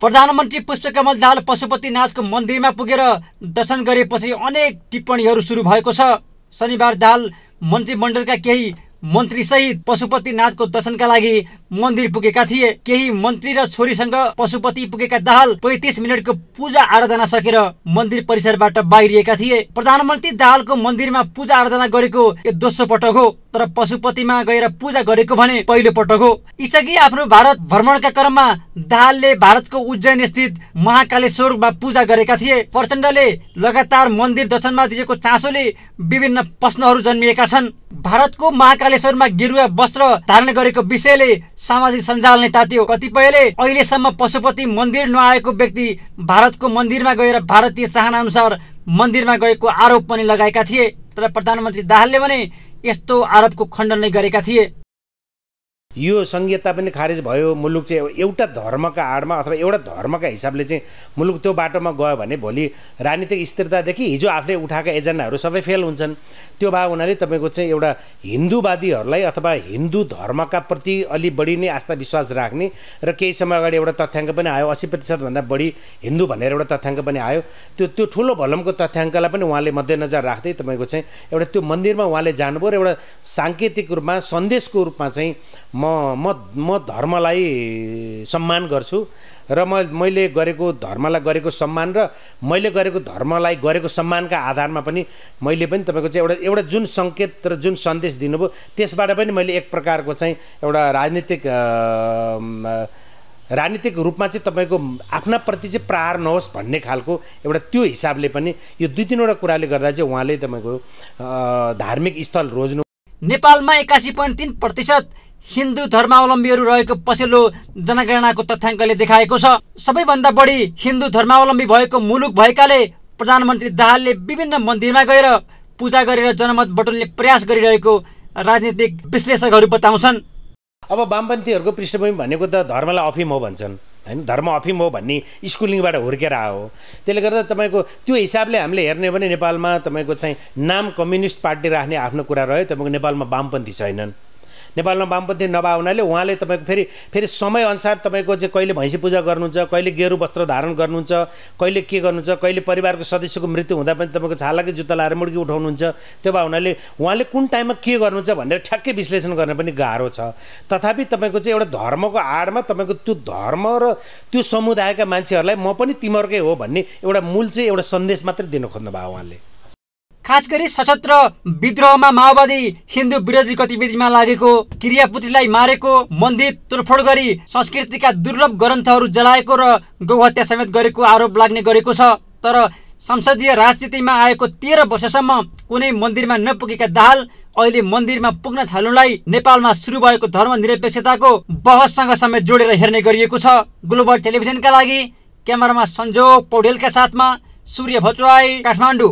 प्रधानमन्त्री पुष्पकमल दाहाल पशुपतिनाथको मन्दिरमा पुगेर दर्शन गरेपछि अनेक टिप्पणीहरू सुरु भएको छ शनिबार दाहाल मन्त्रीमण्डलका केही मन्त्री सहित पशुपतिनाथको दर्शनका लागि मन्दिर पुगेका थिए केही मन्त्री र छोरीसँग पशुपति पुगेका दाहाल पैतिस मिनटको पूजा आराधना सकेर मन्दिर परिसरबाट बाहिरिएका थिए प्रधानमन्त्री दाहालको मन्दिरमा पूजा आराधना गरेको यो दोस्रो पटक हो तर पशुपतिमा गएर पूजा गरेको भने पहिलो पटक हो इसअघि आफ्नो भारत भ्रमणका क्रममा दालले भारतको उज्जैन स्थित महाकालेश्वरमा पूजा गरेका थिए प्रचण्डले लगातार मन्दिर दर्शनमा दिएको चासोले विभिन्न प्रश्नहरू जन्मिएका छन् भारतको महाकालेश्वरमा गिरुवा वस्त्र धारण गरेको विषयले सामाजिक सञ्जाल नै तात्यो कतिपयले अहिलेसम्म पशुपति मन्दिर नआएको व्यक्ति भारतको मन्दिरमा गएर भारतीय चाहना अनुसार मन्दिरमा गएको आरोप पनि लगाएका थिए तर प्रधानमन्त्री दाहालले भने यस्तो आरोपको खण्डन नै गरेका थिए यो सङ्घीयता पनि खारेज भयो मुलुक चाहिँ एउटा धर्मका आडमा अथवा एउटा धर्मका हिसाबले चाहिँ मुलुक त्यो बाटोमा गयो भने भोलि राजनीतिक स्थिरतादेखि हिजो आफूले उठाएका एजेन्डाहरू सबै फेल हुन्छन् त्यो भए हुनाले तपाईँको चाहिँ एउटा हिन्दूवादीहरूलाई अथवा हिन्दू धर्मका प्रति अलि बढी नै आस्था विश्वास राख्ने र केही समय अगाडि एउटा तथ्याङ्क पनि आयो अस्सी प्रतिशतभन्दा बढी हिन्दू भनेर एउटा तथ्याङ्क पनि आयो त्यो त्यो ठुलो भलमको तथ्याङ्कलाई पनि उहाँले मध्यनजर राख्दै तपाईँको चाहिँ एउटा त्यो मन्दिरमा उहाँले जानुभयो र एउटा साङ्केतिक रूपमा सन्देशको रूपमा चाहिँ म म म धर्मलाई सम्मान गर्छु र म मैले गरेको धर्मलाई गरेको सम्मान र मैले गरेको धर्मलाई गरेको सम्मानका आधारमा पनि मैले पनि तपाईँको चाहिँ एउटा एउटा जुन सङ्केत र जुन सन्देश दिनुभयो त्यसबाट पनि मैले एक प्रकारको चाहिँ एउटा राजनीतिक राजनीतिक रूपमा चाहिँ तपाईँको आफ्नाप्रति चाहिँ प्रहार नहोस् भन्ने खालको एउटा त्यो हिसाबले पनि यो दुई तिनवटा कुराले गर्दा चाहिँ उहाँले तपाईँको धार्मिक स्थल रोज्नु नेपालमा एकासी पोइन्ट तिन प्रतिशत हिन्दू धर्मावलम्बीहरू रहेको पछिल्लो जनगणनाको तथ्याङ्कले देखाएको छ सबैभन्दा बढी हिन्दू धर्मावलम्बी भएको मुलुक भएकाले प्रधानमन्त्री दाहालले विभिन्न मन्दिरमा गएर पूजा गरेर जनमत बटुल्ने प्रयास गरिरहेको राजनीतिक विश्लेषकहरू बताउँछन् अब वामपन्थीहरूको पृष्ठभूमि भनेको त धर्मलाई अफिम हो भन्छन् होइन धर्म अफिम हो भन्ने स्कुलिङबाट हुर्केर आयो त्यसले गर्दा तपाईँको त्यो हिसाबले हामीले हेर्ने हो भने नेपालमा तपाईँको चाहिँ नाम कम्युनिस्ट पार्टी राख्ने आफ्नो कुरा रह्यो तपाईँको नेपालमा वामपन्थी छैनन् नेपालमा वामपन्थी नभए हुनाले उहाँले तपाईँको फेरि फेरि समयअनुसार तपाईँको चाहिँ कहिले भैँसी पूजा गर्नुहुन्छ कहिले गेरु वस्त्र धारण गर्नुहुन्छ कहिले के गर्नुहुन्छ कहिले परिवारको सदस्यको मृत्यु हुँदा पनि तपाईँको छालाकै जुत्ता लाएर मुर्गी उठाउनुहुन्छ त्यो भए हुनाले उहाँले कुन टाइममा के गर्नुहुन्छ भनेर ठ्याक्कै विश्लेषण गर्न पनि गाह्रो छ तथापि तपाईँको चाहिँ एउटा धर्मको आडमा तपाईँको त्यो धर्म र त्यो समुदायका मान्छेहरूलाई म पनि तिमीहरूकै हो भन्ने एउटा मूल चाहिँ एउटा सन्देश मात्रै दिन खोज्नु भयो उहाँले खास गरी सशस्त्र विद्रोहमा माओवादी हिन्दू विरोधी गतिविधिमा लागेको क्रियापुत्रीलाई मारेको मन्दिर तोडफोड गरी संस्कृतिका दुर्लभ ग्रन्थहरू जलाएको र गौहत्या समेत गरेको आरोप लाग्ने गरेको छ तर संसदीय राजनीतिमा आएको तेह्र वर्षसम्म कुनै मन्दिरमा नपुगेका दाहाल अहिले मन्दिरमा पुग्न थाल्नुलाई नेपालमा सुरु भएको धर्मनिरपेक्षताको बहससँग समेत जोडेर हेर्ने गरिएको छ ग्लोबल टेलिभिजनका लागि क्यामरामा सञ्जोग पौडेलका साथमा सूर्य भट्टराई काठमाडौँ